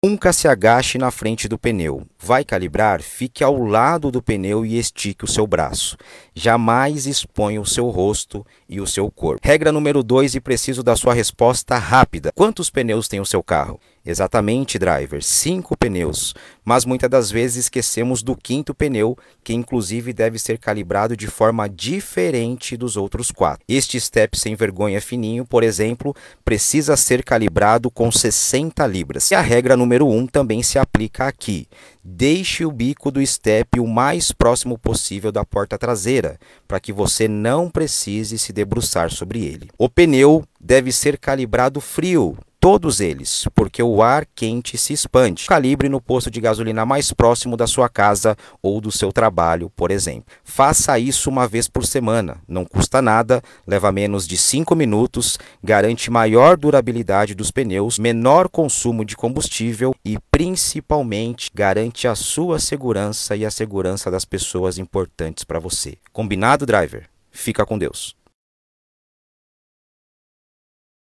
Nunca se agache na frente do pneu. Vai calibrar? Fique ao lado do pneu e estique o seu braço. Jamais exponha o seu rosto e o seu corpo. Regra número 2 e preciso da sua resposta rápida. Quantos pneus tem o seu carro? Exatamente, driver, cinco pneus. Mas muitas das vezes esquecemos do quinto pneu, que inclusive deve ser calibrado de forma diferente dos outros quatro. Este step sem vergonha fininho, por exemplo, precisa ser calibrado com 60 libras. E a regra número número 1 um também se aplica aqui. Deixe o bico do step o mais próximo possível da porta traseira, para que você não precise se debruçar sobre ele. O pneu deve ser calibrado frio, todos eles, porque o ar quente se expande. Calibre no posto de gasolina mais próximo da sua casa ou do seu trabalho, por exemplo. Faça isso uma vez por semana, não custa nada, leva menos de 5 minutos, garante maior durabilidade dos pneus, menor consumo de combustível e principalmente garante a sua segurança e a segurança das pessoas importantes para você. Combinado, driver? Fica com Deus.